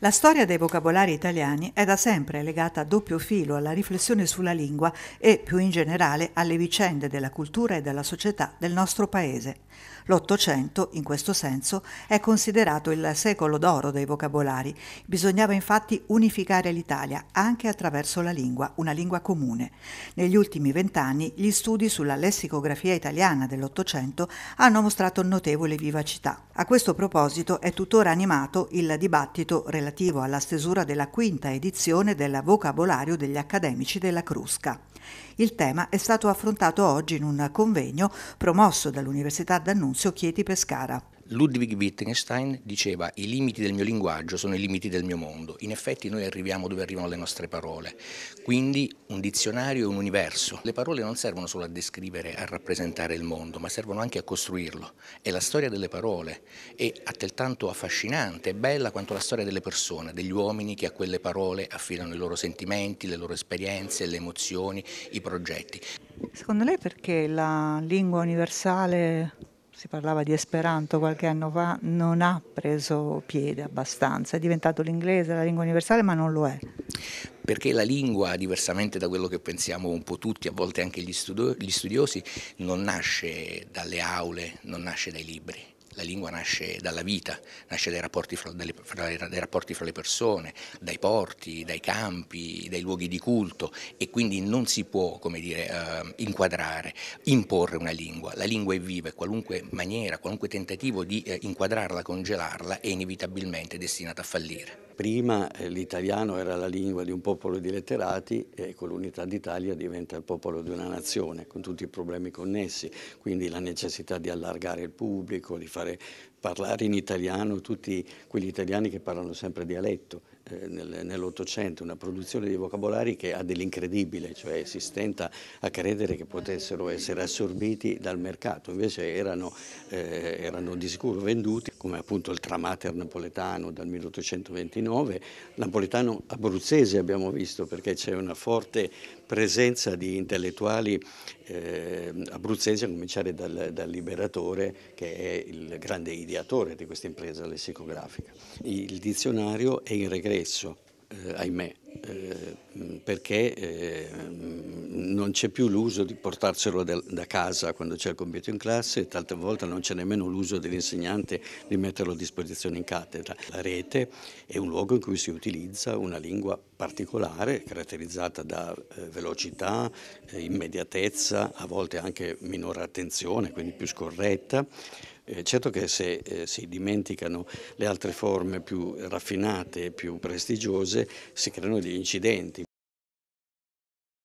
La storia dei vocabolari italiani è da sempre legata a doppio filo alla riflessione sulla lingua e, più in generale, alle vicende della cultura e della società del nostro paese. L'Ottocento, in questo senso, è considerato il secolo d'oro dei vocabolari. Bisognava infatti unificare l'Italia anche attraverso la lingua, una lingua comune. Negli ultimi vent'anni gli studi sulla lessicografia italiana dell'Ottocento hanno mostrato notevole vivacità. A questo proposito è tuttora animato il dibattito relativo relativo alla stesura della quinta edizione del vocabolario degli accademici della Crusca. Il tema è stato affrontato oggi in un convegno promosso dall'Università d'Annunzio Chieti Pescara. Ludwig Wittgenstein diceva i limiti del mio linguaggio sono i limiti del mio mondo. In effetti noi arriviamo dove arrivano le nostre parole, quindi un dizionario è un universo. Le parole non servono solo a descrivere, a rappresentare il mondo, ma servono anche a costruirlo. E la storia delle parole è altrettanto affascinante e bella quanto la storia delle persone, degli uomini che a quelle parole affidano i loro sentimenti, le loro esperienze, le emozioni, i progetti. Secondo lei perché la lingua universale si parlava di esperanto qualche anno fa, non ha preso piede abbastanza, è diventato l'inglese la lingua universale, ma non lo è perché la lingua, diversamente da quello che pensiamo un po' tutti, a volte anche gli, studiosi, non nasce dalle aule, non nasce dai libri. La lingua nasce dalla vita, nasce dai rapporti fra, delle, fra, dai rapporti fra le persone, dai porti, dai campi, dai luoghi di culto e quindi non si può come dire, eh, inquadrare, imporre una lingua. La lingua è viva e qualunque maniera, qualunque tentativo di eh, inquadrarla, congelarla è inevitabilmente destinata a fallire prima eh, l'italiano era la lingua di un popolo di letterati e con l'unità d'Italia diventa il popolo di una nazione, con tutti i problemi connessi, quindi la necessità di allargare il pubblico, di fare parlare in italiano tutti quegli italiani che parlano sempre dialetto, eh, nell'Ottocento una produzione di vocabolari che ha dell'incredibile, cioè si stenta a credere che potessero essere assorbiti dal mercato, invece erano, eh, erano di sicuro venduti, come appunto il tramater napoletano dal 1829, napoletano abruzzese abbiamo visto perché c'è una forte presenza di intellettuali eh, abruzzesi, a cominciare dal, dal, Liberatore, che è il grande ideatore di questa impresa lessicografica. Il dizionario è in regresso, eh, ahimè, eh, perché eh, non c'è più l'uso di portarselo da, da casa quando c'è il compito in classe e tante volte non c'è nemmeno l'uso dell'insegnante di metterlo a disposizione in cattedra. La rete è un luogo in cui si utilizza una lingua particolare, caratterizzata da eh, velocità, eh, immediatezza, a volte anche minore attenzione, quindi più scorretta, eh, certo che se eh, si dimenticano le altre forme più raffinate e più prestigiose si creano degli incidenti.